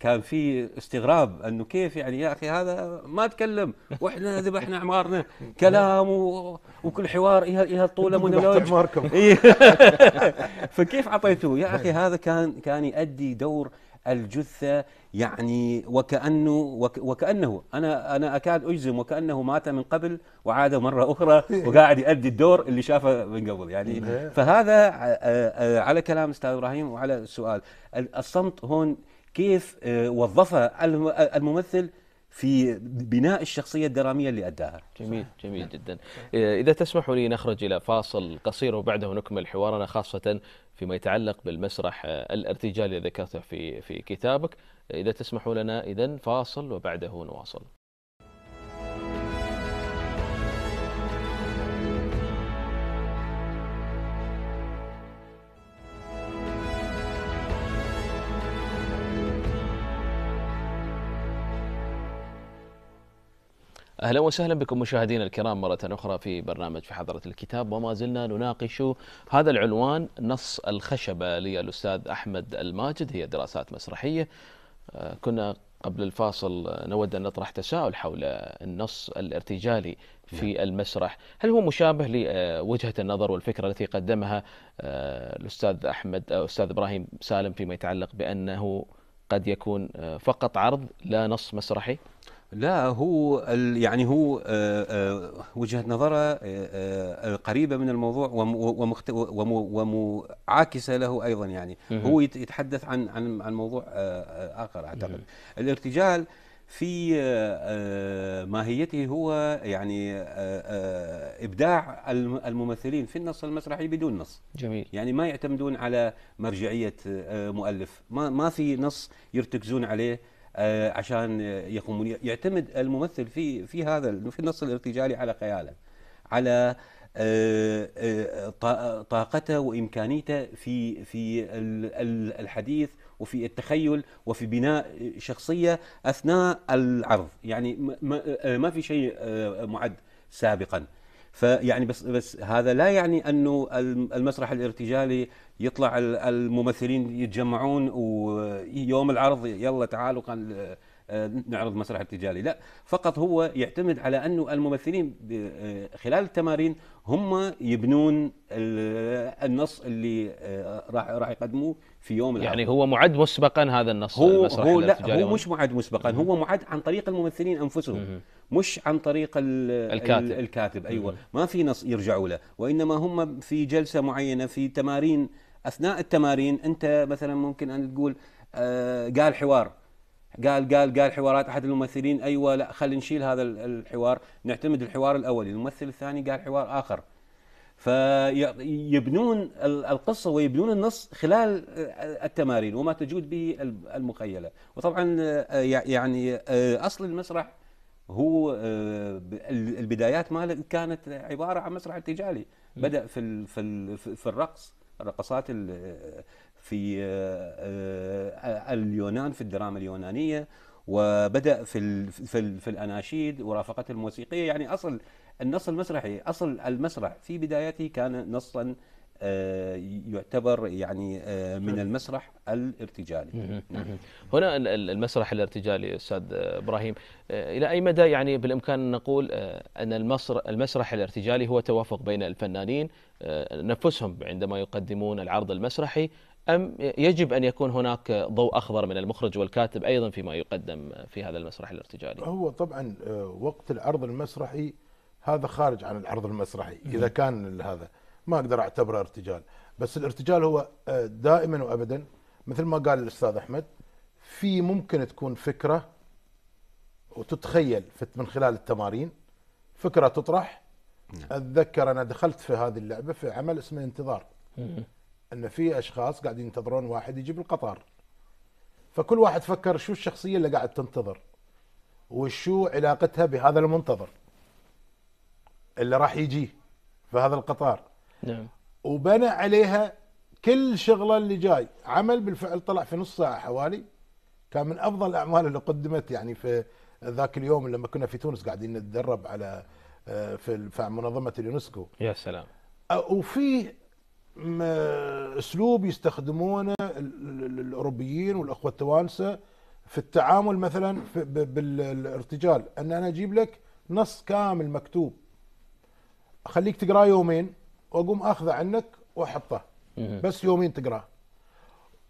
كان في استغراب انه كيف يعني يا اخي هذا ما تكلم واحنا ذبحنا عمارنا كلام و... وكل حوار إيه إيه طوله مونولوج فكيف اعطيتوه يا اخي هذا كان كان يؤدي دور الجثه يعني وكأنه وك وكأنه أنا أنا أكاد أجزم وكأنه مات من قبل وعاد مرة أخرى وقاعد يؤدي الدور اللي شافه من قبل يعني نعم. فهذا آه، آه، على كلام أستاذ إبراهيم وعلى السؤال الصمت هون كيف آه، وظفه الممثل في بناء الشخصية الدرامية اللي أداها جميل جميل نعم. جدا إذا تسمحوا لي نخرج إلى فاصل قصير وبعده نكمل حوارنا خاصة فيما يتعلق بالمسرح الارتجالي اللي ذكرته في في كتابك إذا تسمحوا لنا إذا فاصل وبعده نواصل اهلا وسهلا بكم مشاهدينا الكرام مره اخرى في برنامج في حضره الكتاب وما زلنا نناقش هذا العنوان نص الخشبه للاستاذ احمد الماجد هي دراسات مسرحيه كنا قبل الفاصل نود أن نطرح تساؤل حول النص الارتجالي في نعم. المسرح هل هو مشابه لوجهة النظر والفكرة التي قدمها آه، الأستاذ أحمد أو آه، أستاذ إبراهيم سالم فيما يتعلق بأنه قد يكون آه، فقط عرض لا نص مسرحي لا هو يعني هو آه، آه، وجهه نظره آه، قريبه من الموضوع ومعاكسه له ايضا يعني هو يتحدث عن عن عن موضوع اخر اعتقد الارتجال في ماهيته هو يعني ابداع الممثلين في النص المسرحي بدون نص جميل يعني ما يعتمدون على مرجعيه مؤلف ما ما في نص يرتكزون عليه آه، عشان يقومون يعتمد الممثل في في هذا في النص الارتجالي على خياله على آه، آه، طاقته وامكانيته في في الحديث وفي التخيل وفي بناء شخصيه اثناء العرض يعني ما في شيء معد سابقا فيعني بس بس هذا لا يعني انه المسرح الارتجالي يطلع الممثلين يتجمعون ويوم العرض يلا تعالوا آه، نعرض مسرح ارتجالي لا فقط هو يعتمد على انه الممثلين آه، خلال التمارين هم يبنون النص اللي آه، راح راح يقدموه في يوم العرض يعني هو معد مسبقا هذا النص هو هو لا هو مش معد مسبقا هو معد عن طريق الممثلين انفسهم مش عن طريق الكاتب الكاتب ايوه ما في نص يرجعوا له وانما هم في جلسه معينه في تمارين اثناء التمارين انت مثلا ممكن ان تقول آه قال حوار قال قال قال حوارات احد الممثلين ايوه لا خلينا نشيل هذا الحوار نعتمد الحوار الاولي الممثل الثاني قال حوار اخر فيبنون القصة ويبنون النص خلال التمارين وما تجود به المخيلة وطبعا آه، يعني آه، أصل المسرح هو آه، البدايات ماله كانت عبارة عن مسرح ارتجالي بدأ في في في الرقص الرقصات في اليونان في الدراما اليونانية وبدأ في في, في الأناشيد ورافقة الموسيقية يعني أصل النص المسرحي أصل المسرح في بدايته كان نصا آه، يعتبر يعني آه، من المسرح الارتجالي نعم. هنا المسرح الارتجالي استاذ ابراهيم آه، الى اي مدى يعني بالامكان ان نقول ان المسرح المسرح الارتجالي هو توافق بين الفنانين نفسهم عندما يقدمون العرض المسرحي ام يجب ان يكون هناك ضوء اخضر من المخرج والكاتب ايضا فيما يقدم في هذا المسرح الارتجالي هو طبعا وقت العرض المسرحي هذا خارج عن العرض المسرحي اذا كان هذا ما اقدر اعتبره ارتجال بس الارتجال هو آه، دائما وابدا مثل ما قال الاستاذ احمد في ممكن تكون فكره وتتخيل من خلال التمارين فكره تطرح نعم. اتذكر انا دخلت في هذه اللعبه في عمل اسمه انتظار ان في اشخاص قاعدين ينتظرون واحد يجيب القطار فكل واحد فكر شو الشخصيه اللي قاعد تنتظر وشو علاقتها بهذا المنتظر اللي راح يجي في هذا القطار نعم وبنى عليها كل شغله اللي جاي عمل بالفعل طلع في نص ساعه حوالي كان من افضل الاعمال اللي قدمت يعني في ذاك اليوم لما كنا في تونس قاعدين نتدرب على آه، في منظمه اليونسكو يا سلام وفيه اسلوب يستخدمونه الاوروبيين والاخوه التوانسه في التعامل مثلا بالارتجال ان انا اجيب لك نص كامل مكتوب خليك تقراه يومين واقوم اخذه عنك واحطه بس يومين تقراه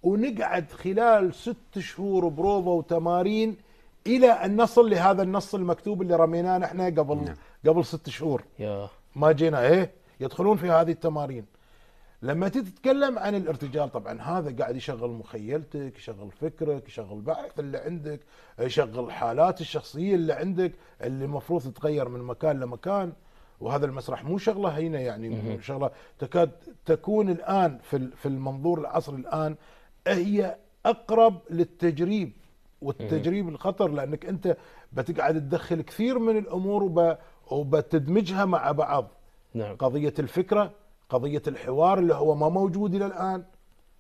ونقعد خلال ست شهور بروفا وتمارين الى ان نصل لهذا النص المكتوب اللي رميناه نحن قبل نعم. قبل ست شهور ما جينا ايه يدخلون في هذه التمارين لما تتكلم عن الارتجال طبعا هذا قاعد يشغل مخيلتك يشغل فكرك يشغل بحث اللي عندك يشغل الحالات الشخصيه اللي عندك اللي المفروض تتغير من مكان لمكان وهذا المسرح مو شغله هينه يعني شغله تكاد تكون الان في في المنظور العصري الان هي اقرب للتجريب والتجريب الخطر لانك انت بتقعد تدخل كثير من الامور وب... وبتدمجها مع بعض نعم. قضيه الفكره قضيه الحوار اللي هو ما موجود الى الان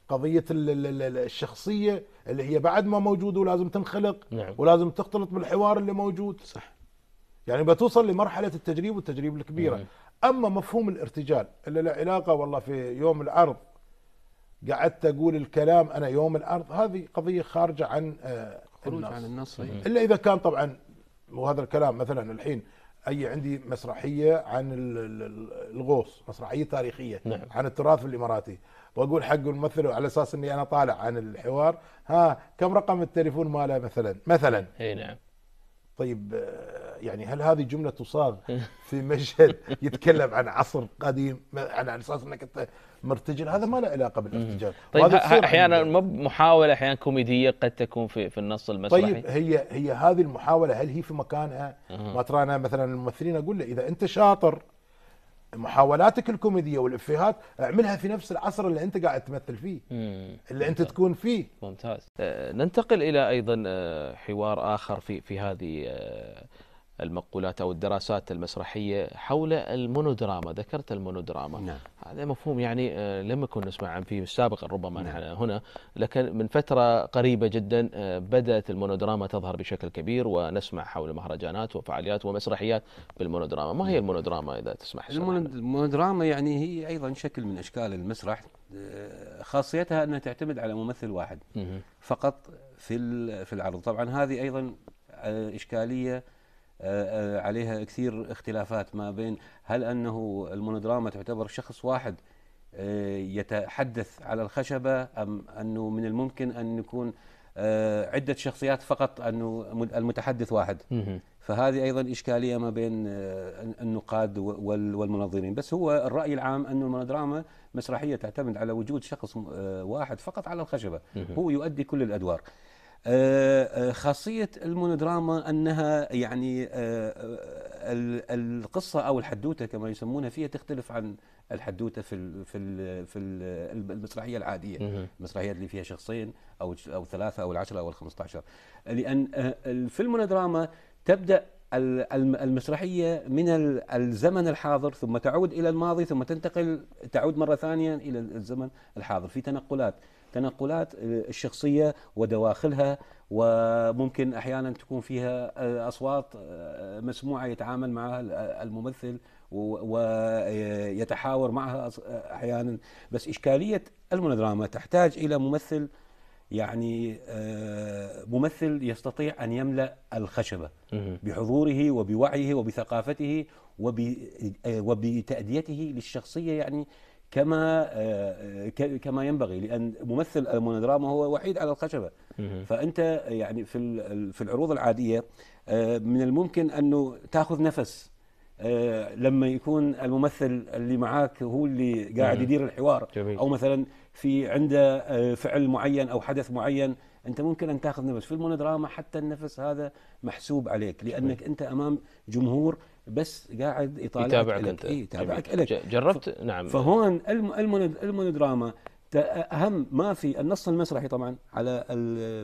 قضيه الشخصيه اللي هي بعد ما موجوده ولازم تنخلق نعم. ولازم تختلط بالحوار اللي موجود صح يعني بتوصل لمرحله التجريب والتجريب الكبيره اما مفهوم الارتجال اللي له علاقه والله في يوم العرض قعدت اقول الكلام انا يوم العرض هذه قضيه خارجه عن آه، خروج النص. عن النص إيه. الا اذا كان طبعا وهذا الكلام مثلا الحين اي عندي مسرحيه عن الغوص مسرحيه تاريخيه نعم. عن التراث الاماراتي واقول حق الممثل على اساس اني انا طالع عن الحوار ها كم رقم التليفون ماله مثلا مثلا اي نعم طيب آه، يعني هل هذه جمله تصاغ في مشهد يتكلم عن عصر قديم على اساس انك انت مرتجل هذا ما له علاقه بالارتجال طيب احيانا محاوله احيانا كوميديه قد تكون في في النص المسرحي طيب هي هي هذه المحاوله هل هي في مكانها؟ ما ترى انا مثلا الممثلين اقول له اذا انت شاطر محاولاتك الكوميديه والافيهات اعملها في نفس العصر اللي انت قاعد تمثل فيه اللي انت تكون فيه ممتاز آه، ننتقل الى ايضا آه، حوار اخر في في هذه آه، المقولات أو الدراسات المسرحية حول المونودراما ذكرت المونودراما نعم. هذا مفهوم يعني آه، لم نكن نسمع عن فيه سابقا ربما نعم. هنا لكن من فترة قريبة جدا آه، بدأت المونودراما تظهر بشكل كبير ونسمع حول مهرجانات وفعاليات ومسرحيات بالمونودراما ما هي نعم. المونودراما إذا تسمح المونودراما يعني هي أيضا شكل من أشكال المسرح آه، خاصيتها أنها تعتمد على ممثل واحد فقط في في العرض طبعا هذه أيضا إشكالية آه، آه، عليها كثير اختلافات ما بين هل انه المونودراما تعتبر شخص واحد آه، يتحدث على الخشبه ام انه من الممكن ان يكون عده شخصيات فقط انه المتحدث واحد فهذه ايضا اشكاليه ما بين النقاد والمنظمين بس هو الراي العام انه المونودراما مسرحيه تعتمد على وجود شخص واحد فقط على الخشبه هو يؤدي كل الادوار آه، آه، خاصية المونودراما أنها يعني آه، القصة أو الحدوتة كما يسمونها فيها تختلف عن الحدوتة في في في المسرحية العادية المسرحيات اللي فيها شخصين أو أو ثلاثة أو العشرة أو الخمسة عشر لأن في المونودراما تبدأ المسرحية من الزمن الحاضر ثم تعود إلى الماضي ثم تنتقل تعود مرة ثانية إلى الزمن الحاضر في تنقلات تنقلات آه، الشخصية ودواخلها وممكن أحيانا تكون فيها آه، أصوات آه، مسموعة يتعامل معها الممثل ويتحاور معها أحيانا بس إشكالية المونودراما تحتاج إلى ممثل يعني ممثل يستطيع أن يملأ الخشبة بحضوره وبوعيه وبثقافته وبتأديته للشخصية يعني كما آه، آه، كما ينبغي لان ممثل المونودراما هو وحيد على الخشبه فانت يعني في في العروض العاديه آه، من الممكن انه تاخذ نفس لما يكون الممثل اللي معاك هو اللي قاعد يدير الحوار او مثلا في عنده فعل معين او حدث معين انت ممكن ان تاخذ نفس في المونودراما حتى النفس هذا محسوب عليك لانك انت امام جمهور بس قاعد يطالع يتابعك انت إيه يتابعك الك جربت نعم فهون المونودراما اهم ما في النص المسرحي طبعا على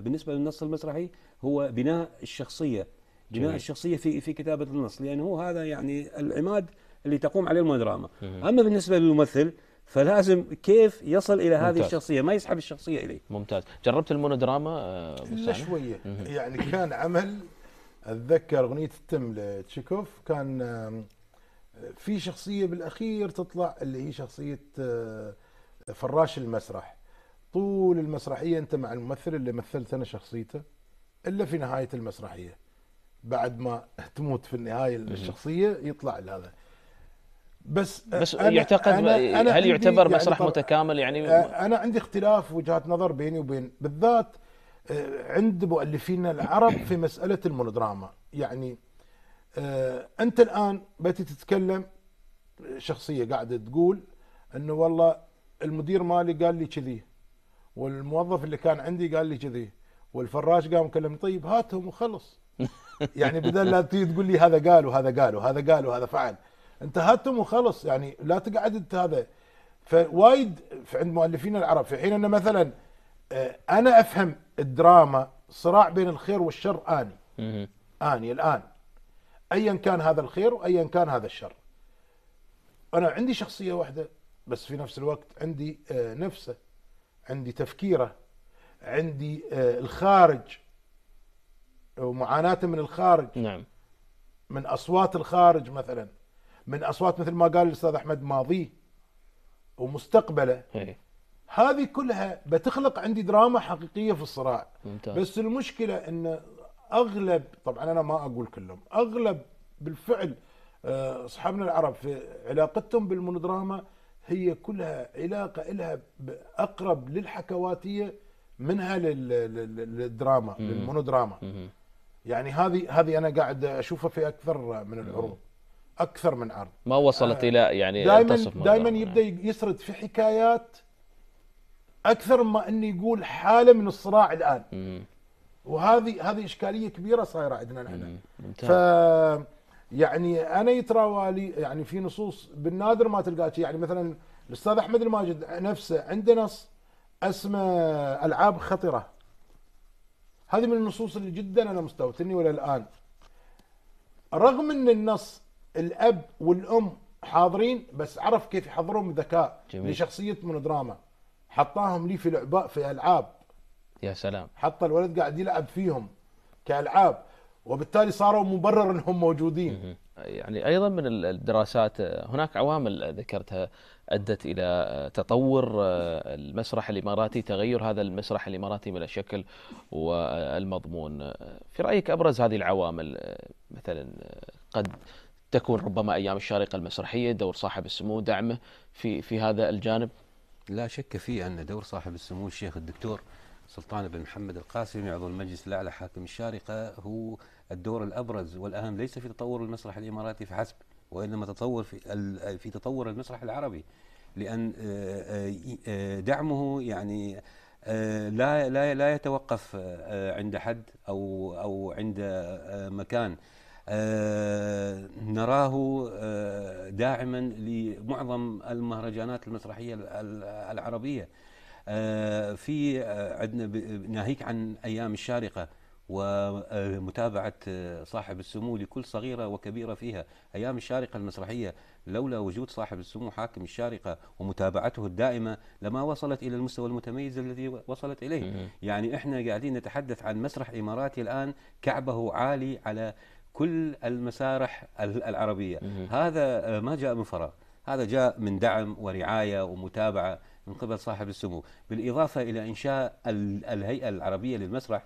بالنسبه للنص المسرحي هو بناء الشخصيه بناء جميل. الشخصيه في في كتابه النص لان هو هذا يعني العماد اللي تقوم عليه المونودراما اما بالنسبه للممثل فلازم كيف يصل الى ممتاز. هذه الشخصيه ما يسحب الشخصيه اليه ممتاز جربت المونودراما آه، لا شويه يعني كان عمل اتذكر اغنيه التم لتشيكوف كان في شخصيه بالاخير تطلع اللي هي شخصيه آه، فراش المسرح طول المسرحيه انت مع الممثل اللي مثلت انا شخصيته الا في نهايه المسرحيه بعد ما تموت في النهايه الشخصيه يطلع هذا بس آه، بس أنا يعتقد أنا أنا هل يعتبر مسرح يعني متكامل يعني آه، انا عندي اختلاف وجهات نظر بيني وبين بالذات آه، عند مؤلفينا العرب في مسألة المونودراما يعني آه، أنت الآن بيتي تتكلم شخصية قاعدة تقول أنه والله المدير مالي قال لي كذي والموظف اللي كان عندي قال لي كذي والفراش قام كلمني طيب هاتهم وخلص يعني بدل لا تيجي تقول لي هذا قال وهذا قال وهذا قال وهذا فعل انت هاتهم وخلص يعني لا تقعد انت هذا فوايد عند مؤلفين العرب في حين ان مثلا آه، انا افهم الدراما صراع بين الخير والشر اني اني الان ايا كان هذا الخير وايا كان هذا الشر انا عندي شخصيه واحده بس في نفس الوقت عندي آه، نفسه عندي تفكيره عندي آه، الخارج ومعاناته من الخارج نعم من اصوات الخارج مثلا من اصوات مثل ما قال الاستاذ احمد ماضيه ومستقبله هي. إيه. هذه كلها بتخلق عندي دراما حقيقيه في الصراع ممتاز. بس المشكله ان اغلب طبعا انا ما اقول كلهم اغلب بالفعل آه، اصحابنا العرب في علاقتهم بالمونودراما هي كلها علاقه لها اقرب للحكواتيه منها للدراما للمونودراما يعني هذه هذه انا قاعد اشوفها في اكثر من العروض اكثر من عرض ما وصلت آه، الى يعني دائما دائما يعني. يبدا يسرد في حكايات اكثر ما انه يقول حاله من الصراع الان وهذه هذه اشكاليه كبيره صايره عندنا نحن ف يعني انا يتراوالي يعني في نصوص بالنادر ما تلقاها يعني مثلا الاستاذ احمد الماجد نفسه عنده نص اسمه العاب خطره هذه من النصوص اللي جدا انا مستوتني ولا الان رغم ان النص الاب والام حاضرين بس عرف كيف يحضرون بذكاء لشخصيه مونودراما حطاهم لي في لعباء في العاب يا سلام حط الولد قاعد يلعب فيهم كالعاب وبالتالي صاروا مبرر انهم موجودين يعني ايضا من الدراسات هناك عوامل ذكرتها ادت الى تطور آه، المسرح الاماراتي تغير هذا المسرح الاماراتي من الشكل والمضمون في رايك ابرز هذه العوامل آه، مثلا آه، قد تكون ربما ايام الشارقه المسرحيه دور صاحب السمو دعمه في في هذا الجانب لا شك فيه أن دور صاحب السمو الشيخ الدكتور سلطان بن محمد القاسمي عضو المجلس الأعلى حاكم الشارقة هو الدور الأبرز والأهم ليس في تطور المسرح الإماراتي فحسب وإنما تطور في, في تطور المسرح العربي لأن آه، آه، آه، دعمه يعني لا لا لا يتوقف عند حد أو أو عند مكان آه، نراه آه، داعما لمعظم المهرجانات المسرحية العربية آه، في عندنا ناهيك عن أيام الشارقة ومتابعة صاحب السمو لكل صغيرة وكبيرة فيها أيام الشارقة المسرحية لولا وجود صاحب السمو حاكم الشارقة ومتابعته الدائمة لما وصلت إلى المستوى المتميز الذي وصلت إليه يعني إحنا قاعدين نتحدث عن مسرح إماراتي الآن كعبه عالي على كل المسارح العربية هذا آه، ما جاء من فراغ هذا جاء من دعم ورعاية ومتابعة من قبل صاحب السمو بالإضافة إلى إنشاء الهيئة العربية للمسرح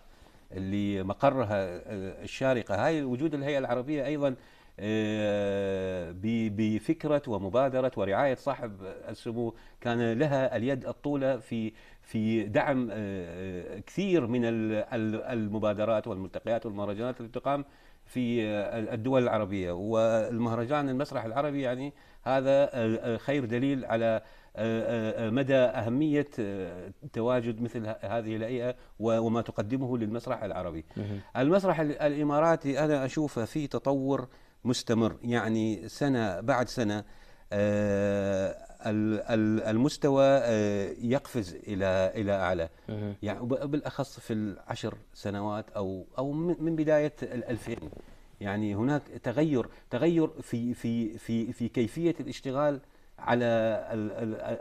اللي مقرها آه، الشارقة هاي وجود الهيئة العربية أيضا آه، بفكرة ومبادرة ورعاية صاحب السمو كان لها اليد الطولة في في دعم كثير من المبادرات والملتقيات والمهرجانات التي تقام في الدول العربية والمهرجان المسرح العربي يعني هذا خير دليل على مدى أهمية آه، تواجد مثل هذه الهيئة وما تقدمه للمسرح العربي المسرح الإماراتي أنا أشوفه في تطور مستمر يعني سنة بعد سنة آه، المستوى آه، يقفز الى الى اعلى يعني بالاخص في العشر سنوات او او من بدايه ال2000 يعني هناك تغير تغير في في في في كيفيه الاشتغال على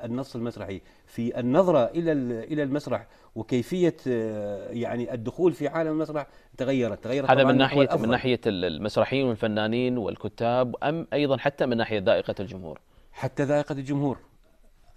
النص المسرحي في النظره الى الى المسرح وكيفيه آه، يعني الدخول في عالم المسرح تغيرت تغيرت هذا من ناحيه من ناحيه المسرحيين والفنانين والكتاب ام ايضا حتى من ناحيه ذائقه الجمهور حتى ذائقة الجمهور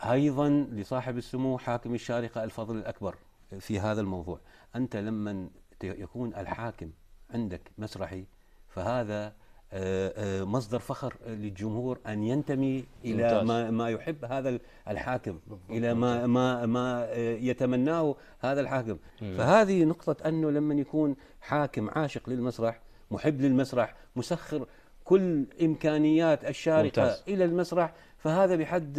أيضا لصاحب السمو حاكم الشارقة الفضل الأكبر في هذا الموضوع أنت لما يكون الحاكم عندك مسرحي فهذا آه، آه، مصدر فخر للجمهور ان ينتمي ممتاز. الى ما ما يحب هذا الحاكم الى ما ما ما آه، يتمناه هذا الحاكم فهذه نقطه انه لما يكون حاكم عاشق للمسرح محب للمسرح مسخر كل امكانيات الشارقه ممتاز. الى المسرح فهذا بحد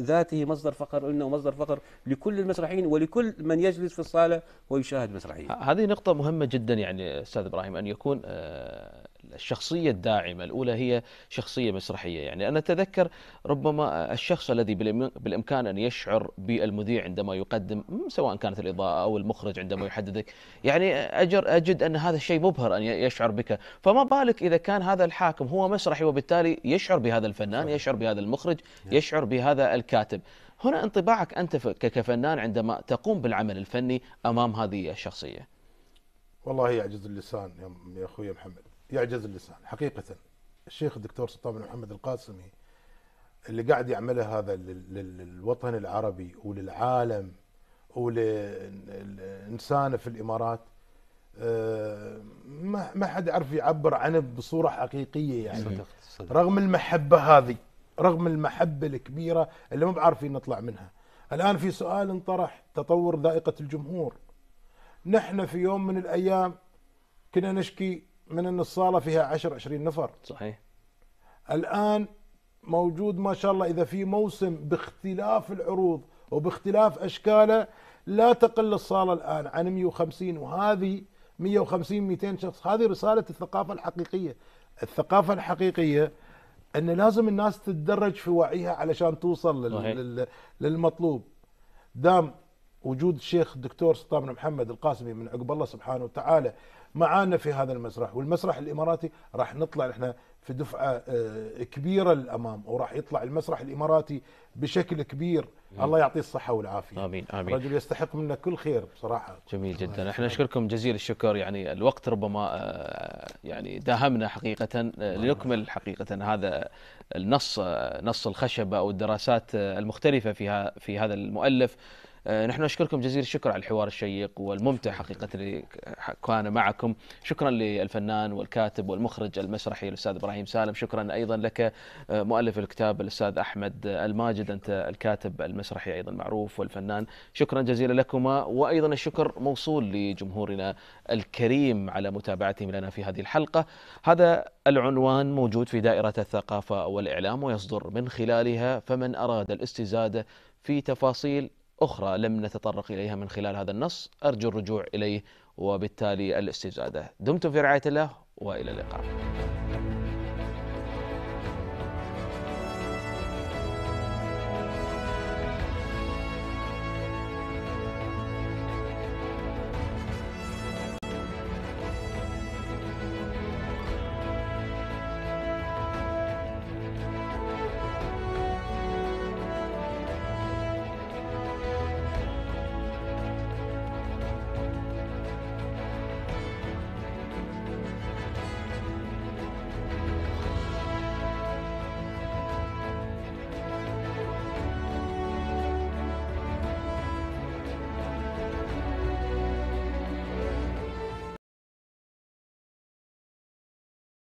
ذاته مصدر فقر قلنا ومصدر فقر لكل المسرحيين ولكل من يجلس في الصالة ويشاهد مسرحية هذه نقطة مهمة جدا يعني أستاذ إبراهيم أن يكون آه، الشخصية الداعمة الأولى هي شخصية مسرحية يعني أنا أتذكر ربما الشخص الذي بالإمكان أن يشعر بالمذيع عندما يقدم سواء كانت الإضاءة أو المخرج عندما يحددك يعني أجر أجد أن هذا الشيء مبهر أن يشعر بك فما بالك إذا كان هذا الحاكم هو مسرحي وبالتالي يشعر بهذا الفنان يشعر بهذا المخرج نعم. يشعر بهذا الكاتب هنا انطباعك أنت كفنان عندما تقوم بالعمل الفني أمام هذه الشخصية والله يعجز اللسان يا اخوي محمد يعجز اللسان حقيقة الشيخ الدكتور سلطان بن محمد القاسمي اللي قاعد يعمله هذا للوطن العربي وللعالم وللإنسان في الإمارات آه، ما ما حد عرف يعبر عنه بصورة حقيقية يعني صدق صدق. رغم المحبة هذه رغم المحبة الكبيرة اللي ما بعارفين نطلع منها الآن في سؤال انطرح تطور ذائقة الجمهور نحن في يوم من الأيام كنا نشكي من ان الصاله فيها 10 20 نفر صحيح الان موجود ما شاء الله اذا في موسم باختلاف العروض وباختلاف اشكاله لا تقل الصاله الان عن 150 وهذه 150 200 شخص هذه رساله الثقافه الحقيقيه الثقافه الحقيقيه ان لازم الناس تتدرج في وعيها علشان توصل لل... للمطلوب دام وجود الشيخ الدكتور سلطان بن محمد القاسمي من عقب الله سبحانه وتعالى معانا في هذا المسرح والمسرح الاماراتي راح نطلع احنا في دفعه آه، كبيره للامام وراح يطلع المسرح الاماراتي بشكل كبير مم. الله يعطيه الصحه والعافيه امين امين رجل يستحق منا كل خير بصراحه جميل جدا احنا نشكركم جزيل الشكر يعني الوقت ربما آه، يعني داهمنا حقيقه آه، لنكمل حقيقه هذا النص نص الخشبه او الدراسات المختلفه فيها في هذا المؤلف آه، نحن نشكركم جزيل الشكر على الحوار الشيق والممتع حقيقة اللي كان معكم شكرا للفنان والكاتب والمخرج المسرحي الأستاذ إبراهيم سالم شكرا أيضا لك آه، مؤلف الكتاب الأستاذ أحمد الماجد أنت الكاتب المسرحي أيضا معروف والفنان شكرا جزيلا لكما وأيضا الشكر موصول لجمهورنا الكريم على متابعتهم لنا في هذه الحلقة هذا العنوان موجود في دائرة الثقافة والإعلام ويصدر من خلالها فمن أراد الاستزادة في تفاصيل أخرى لم نتطرق إليها من خلال هذا النص أرجو الرجوع إليه وبالتالي الاستزادة دمتم في رعاية الله وإلى اللقاء